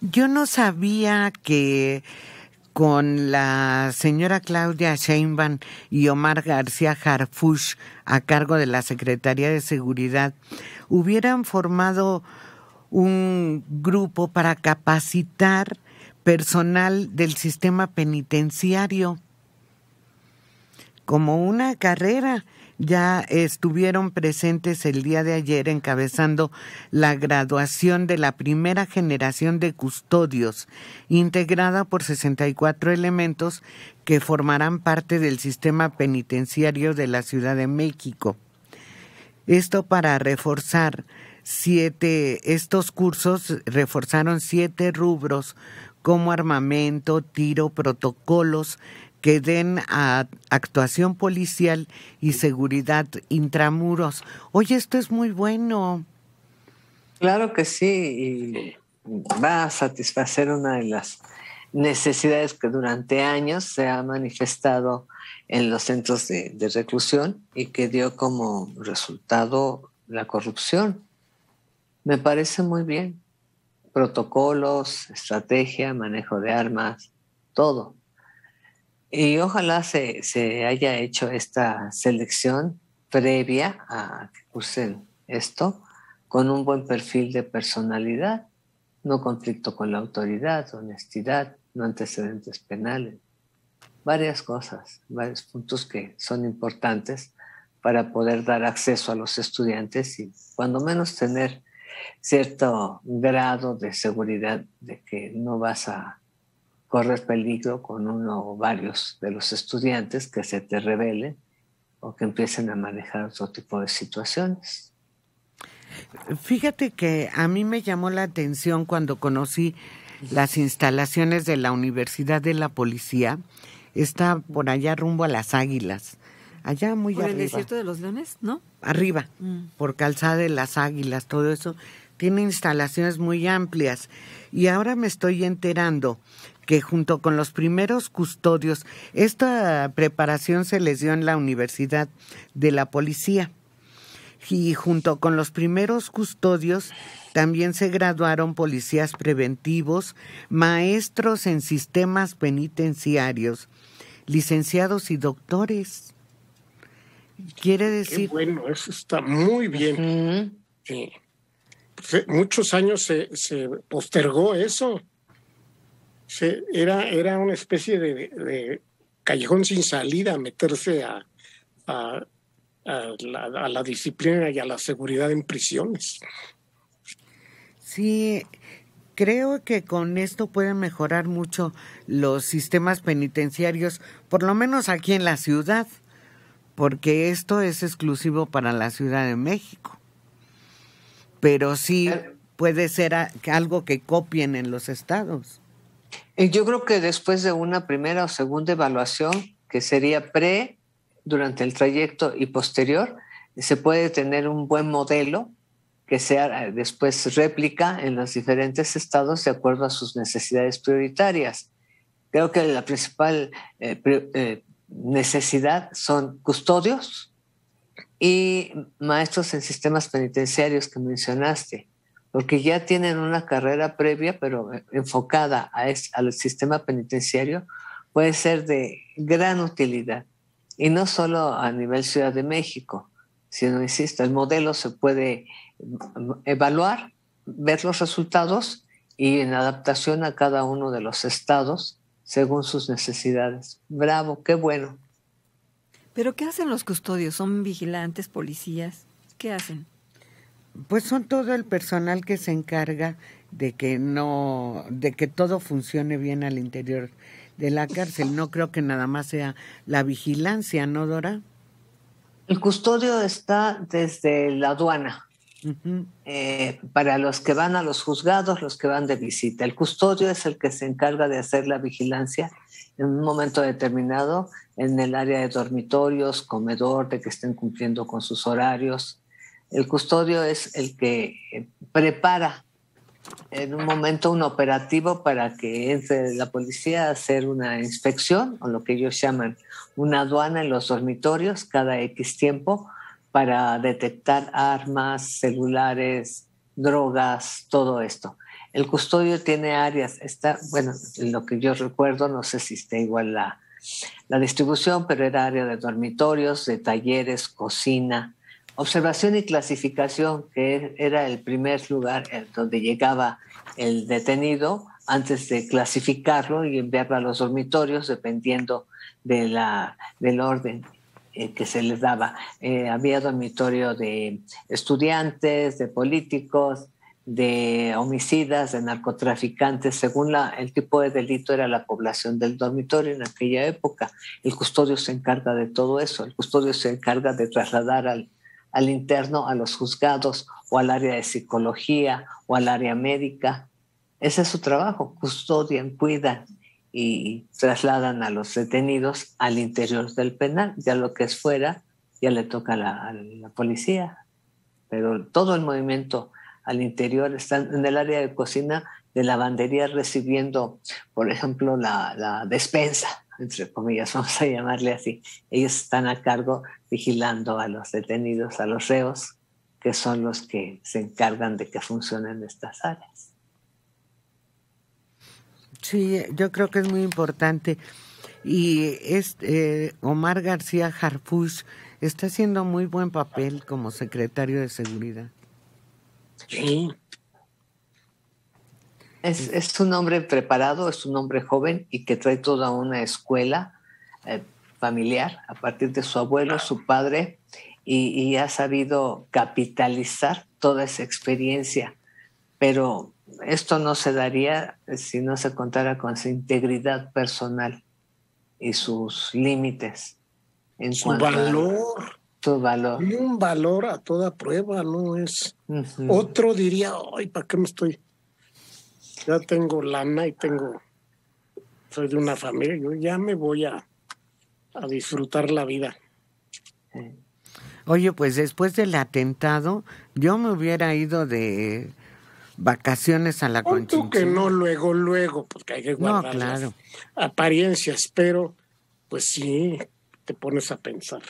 Yo no sabía que con la señora Claudia Sheinbaum y Omar García Harfush a cargo de la Secretaría de Seguridad hubieran formado un grupo para capacitar personal del sistema penitenciario como una carrera ya estuvieron presentes el día de ayer encabezando la graduación de la primera generación de custodios, integrada por 64 elementos que formarán parte del sistema penitenciario de la Ciudad de México. Esto para reforzar siete, estos cursos reforzaron siete rubros como armamento, tiro, protocolos, que den a actuación policial y seguridad intramuros. Oye, esto es muy bueno. Claro que sí, y va a satisfacer una de las necesidades que durante años se ha manifestado en los centros de, de reclusión y que dio como resultado la corrupción. Me parece muy bien. Protocolos, estrategia, manejo de armas, todo. Y ojalá se, se haya hecho esta selección previa a que usen esto con un buen perfil de personalidad, no conflicto con la autoridad, honestidad, no antecedentes penales, varias cosas, varios puntos que son importantes para poder dar acceso a los estudiantes y cuando menos tener cierto grado de seguridad de que no vas a corres peligro con uno o varios de los estudiantes que se te rebelen o que empiecen a manejar otro tipo de situaciones. Fíjate que a mí me llamó la atención cuando conocí las instalaciones de la Universidad de la Policía. Está por allá rumbo a las Águilas. Allá muy arriba. el desierto de los Leones, no? Arriba, mm. por Calzada de las Águilas, todo eso. Tiene instalaciones muy amplias. Y ahora me estoy enterando que junto con los primeros custodios, esta preparación se les dio en la Universidad de la Policía. Y junto con los primeros custodios también se graduaron policías preventivos, maestros en sistemas penitenciarios, licenciados y doctores. Quiere decir... Qué bueno, eso está muy bien. Pues, eh, muchos años se, se postergó eso era, era una especie de, callejón sin salida, meterse a, a, a, a, la, disciplina y a la seguridad en prisiones. Sí, creo que con esto pueden mejorar mucho los sistemas penitenciarios, por lo menos aquí en la ciudad, porque esto es exclusivo para la Ciudad de México. Pero sí eh. puede ser algo que copien en los estados. Eh, yo creo que después de una primera o segunda evaluación, que sería pre, durante el trayecto y posterior, se puede tener un buen modelo que sea eh, después réplica en los diferentes estados de acuerdo a sus necesidades prioritarias. Creo que la principal eh, necesidad son custodios y maestros en sistemas penitenciarios que mencionaste porque ya tienen una carrera previa, pero eh, enfocada a al sistema penitenciario, puede ser de gran utilidad. Y no solo a nivel Ciudad de México, sino, insisto, el modelo se puede mm, mm, evaluar, ver los resultados y en adaptación a cada uno de los estados según sus necesidades. Bravo, qué bueno. Pero ¿qué hacen los custodios? ¿Son vigilantes, policías? ¿Qué hacen? Pues son todo el personal que se encarga de que no, de que todo funcione bien al interior de la cárcel. No creo que nada más sea la vigilancia, ¿no, Dora? El custodio está desde la aduana. Eh, para los que van a los juzgados, los que van de visita. El custodio es el que se encarga de hacer la vigilancia en un momento determinado en el área de dormitorios, comedor, de que estén cumpliendo con sus horarios, el custodio es el que eh, prepara en un momento un operativo para que entre la policía a hacer una inspección o lo que ellos llaman una aduana en los dormitorios cada X tiempo para detectar armas, celulares, drogas, todo esto. El custodio tiene áreas, está, bueno, lo que yo recuerdo, no sé si está igual la, la distribución, pero era área de dormitorios, de talleres, cocina, observación y clasificación, que era el primer lugar donde llegaba el detenido antes de clasificarlo y enviarlo a los dormitorios, dependiendo de la, del orden eh, que se les daba. Eh, había dormitorio de estudiantes, de políticos, de homicidas, de narcotraficantes, según la, el tipo de delito era la población del dormitorio en aquella época. El custodio se encarga de todo eso, el custodio se encarga de trasladar al, al interno, a los juzgados o al área de psicología o al área médica. Ese es su trabajo, custodian, cuidan y trasladan a los detenidos al interior del penal, ya lo que es fuera ya le toca a la, policía. Pero todo el movimiento al interior está en el área de cocina de lavandería recibiendo, por ejemplo, la despensa entre comillas, vamos a llamarle así, ellos están a cargo vigilando a los detenidos, a los reos, que son los que se encargan de que funcionen estas áreas. Sí, yo creo que es muy importante. Y eh, Omar García Jarfus está haciendo muy buen papel como secretario de Seguridad. Sí, es, un hombre preparado, es un hombre joven y que trae toda una escuela eh, familiar a partir de su abuelo, su padre, y, ha sabido capitalizar toda esa experiencia. Pero esto no se daría si no se contara con su integridad personal y sus límites. En su valor. Su valor. un valor a toda prueba, ¿no? Es. Otro diría, ay, ¿para qué me estoy? ya tengo lana y tengo, soy de una familia, yo ya me voy a, disfrutar la vida. Oye, pues después del atentado, yo me hubiera ido de vacaciones a la Tú que no luego, luego, porque hay que guardar apariencias, pero pues sí, te pones a pensar.